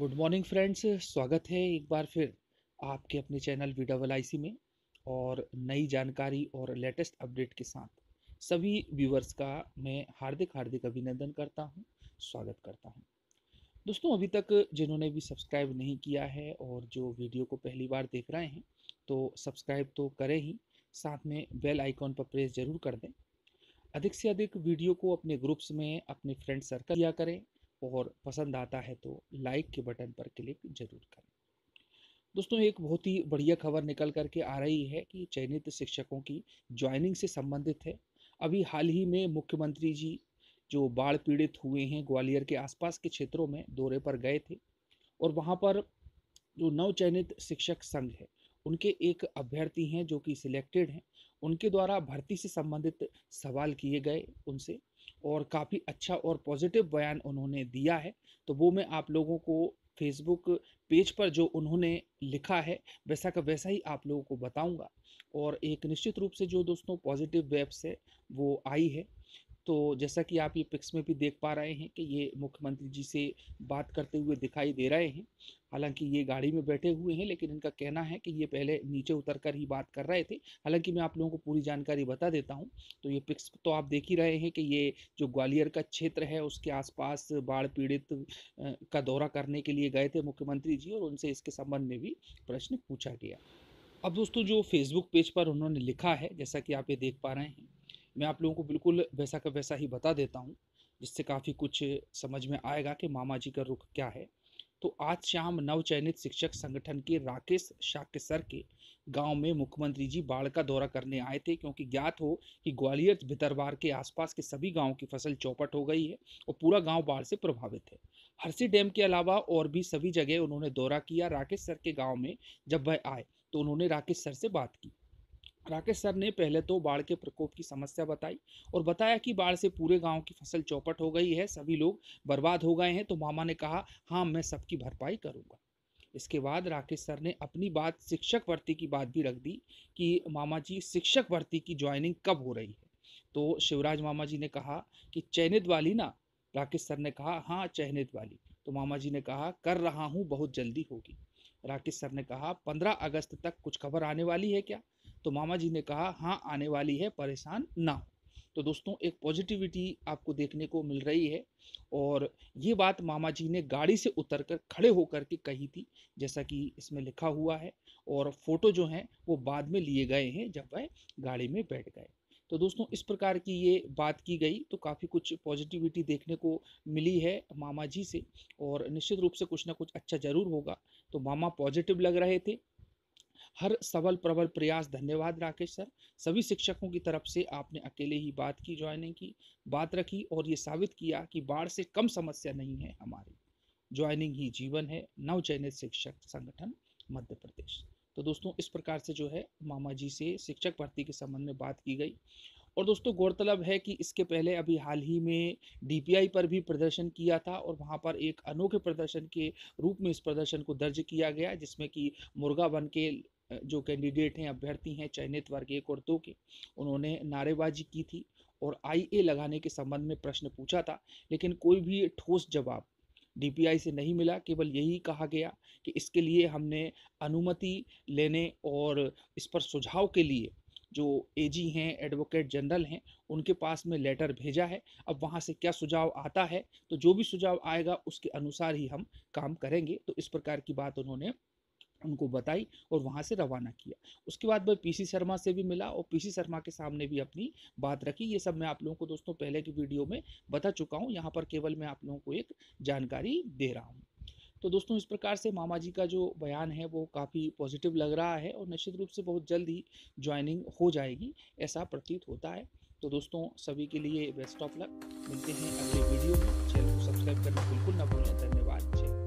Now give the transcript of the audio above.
good morning friends स्वागत है एक बार फिर आपके अपने चैनल डबल आई सी में और नई जानकारी और लेटेस्ट अपडेट के साथ सभी व्यूवर्स का मैं हार्दिक हार्दिक अभिनंदन करता हूं स्वागत करता हूं दोस्तों अभी तक जिन्होंने भी सब्सक्राइब नहीं किया है और जो वीडियो को पहली बार देख रहे हैं तो सब्सक्राइब तो करें ही साथ में बेल आइकॉन पर प्रेस जरूर कर दें अधिक से अधिक वीडियो को अपने ग्रुप्स में अपने फ्रेंड सर्कल किया करें और पसंद आता है तो लाइक के बटन पर क्लिक जरूर करें दोस्तों एक बहुत ही बढ़िया खबर निकल करके आ रही है कि चयनित शिक्षकों की ज्वाइनिंग से संबंधित है अभी हाल ही में मुख्यमंत्री जी जो बाढ़ पीड़ित हुए हैं ग्वालियर के आसपास के क्षेत्रों में दौरे पर गए थे और वहाँ पर जो नवचयनित शिक्षक संघ है उनके एक अभ्यर्थी हैं जो कि सिलेक्टेड हैं उनके द्वारा भर्ती से संबंधित सवाल किए गए उनसे और काफ़ी अच्छा और पॉजिटिव बयान उन्होंने दिया है तो वो मैं आप लोगों को फेसबुक पेज पर जो उन्होंने लिखा है वैसा का वैसा ही आप लोगों को बताऊंगा और एक निश्चित रूप से जो दोस्तों पॉजिटिव वेब्स है वो आई है तो जैसा कि आप ये पिक्स में भी देख पा रहे हैं कि ये मुख्यमंत्री जी से बात करते हुए दिखाई दे रहे हैं हालांकि ये गाड़ी में बैठे हुए हैं लेकिन इनका कहना है कि ये पहले नीचे उतर कर ही बात कर रहे थे हालांकि मैं आप लोगों को पूरी जानकारी बता देता हूँ तो ये पिक्स तो आप देख ही रहे हैं कि ये जो ग्वालियर का क्षेत्र है उसके आसपास बाढ़ पीड़ित का दौरा करने के लिए गए थे मुख्यमंत्री जी और उनसे इसके संबंध में भी प्रश्न पूछा गया अब दोस्तों जो फेसबुक पेज पर उन्होंने लिखा है जैसा कि आप ये देख पा रहे हैं मैं आप लोगों को बिल्कुल वैसा का वैसा ही बता देता हूँ जिससे काफ़ी कुछ समझ में आएगा कि मामा जी का रुख क्या है तो आज शाम नवचयनित शिक्षक संगठन के राकेश शाके सर के गांव में मुख्यमंत्री जी बाढ़ का दौरा करने आए थे क्योंकि ज्ञात हो कि ग्वालियर भितरवार के आसपास के सभी गाँव की फसल चौपट हो गई है और पूरा गांव बाढ़ से प्रभावित है हरसी डैम के अलावा और भी सभी जगह उन्होंने दौरा किया राकेश सर के गाँव में जब वह आए तो उन्होंने राकेश सर से बात की राकेश सर ने पहले तो बाढ़ के प्रकोप की समस्या बताई और बताया कि बाढ़ से पूरे गांव की फसल चौपट हो गई है सभी लोग बर्बाद हो गए हैं तो मामा ने कहा हाँ मैं सबकी भरपाई करूँगा इसके बाद राकेश सर ने अपनी बात शिक्षक भर्ती की बात भी रख दी कि मामा जी शिक्षक भर्ती की ज्वाइनिंग कब हो रही है तो शिवराज मामा जी ने कहा कि चयनित वाली ना राकेश सर ने कहा हाँ चयनित वाली तो मामा जी ने कहा कर रहा हूँ बहुत जल्दी होगी राकेश सर ने कहा पंद्रह अगस्त तक कुछ खबर आने वाली है क्या तो मामा जी ने कहा हाँ आने वाली है परेशान ना हो तो दोस्तों एक पॉजिटिविटी आपको देखने को मिल रही है और ये बात मामा जी ने गाड़ी से उतर कर खड़े होकर के कही थी जैसा कि इसमें लिखा हुआ है और फोटो जो हैं वो बाद में लिए गए हैं जब वह गाड़ी में बैठ गए तो दोस्तों इस प्रकार की ये बात की गई तो काफ़ी कुछ पॉजिटिविटी देखने को मिली है मामा जी से और निश्चित रूप से कुछ ना कुछ अच्छा ज़रूर होगा तो मामा पॉजिटिव लग रहे थे हर सबल प्रबल प्रयास धन्यवाद राकेश सर सभी शिक्षकों की तरफ से आपने अकेले ही बात की ज्वाइनिंग की बात रखी और ये साबित किया कि बाढ़ से कम समस्या नहीं है हमारी ज्वाइनिंग ही जीवन है नवचयनित शिक्षक संगठन मध्य प्रदेश तो दोस्तों इस प्रकार से जो है मामा जी से शिक्षक भर्ती के संबंध में बात की गई और दोस्तों गौरतलब है कि इसके पहले अभी हाल ही में डीपीआई पर भी प्रदर्शन किया था और वहाँ पर एक अनोखे प्रदर्शन के रूप में इस प्रदर्शन को दर्ज किया गया जिसमें कि मुर्गा बन के जो कैंडिडेट हैं अभ्यर्थी हैं चयनित वर्ग एक और दो के उन्होंने नारेबाजी की थी और आईए लगाने के संबंध में प्रश्न पूछा था लेकिन कोई भी ठोस जवाब डीपीआई से नहीं मिला केवल यही कहा गया कि इसके लिए हमने अनुमति लेने और इस पर सुझाव के लिए जो एजी हैं एडवोकेट जनरल हैं उनके पास में लेटर भेजा है अब वहाँ से क्या सुझाव आता है तो जो भी सुझाव आएगा उसके अनुसार ही हम काम करेंगे तो इस प्रकार की बात उन्होंने उनको बताई और वहाँ से रवाना किया उसके बाद मैं पीसी शर्मा से भी मिला और पीसी शर्मा के सामने भी अपनी बात रखी ये सब मैं आप लोगों को दोस्तों पहले की वीडियो में बता चुका हूँ यहाँ पर केवल मैं आप लोगों को एक जानकारी दे रहा हूँ तो दोस्तों इस प्रकार से मामा जी का जो बयान है वो काफ़ी पॉजिटिव लग रहा है और निश्चित रूप से बहुत जल्द ही ज्वाइनिंग हो जाएगी ऐसा प्रतीत होता है तो दोस्तों सभी के लिए बेस्ट ऑफ लक मिलते हैं अगले वीडियो में चैनल को सब्सक्राइब करना बिल्कुल ना भूलें धन्यवाद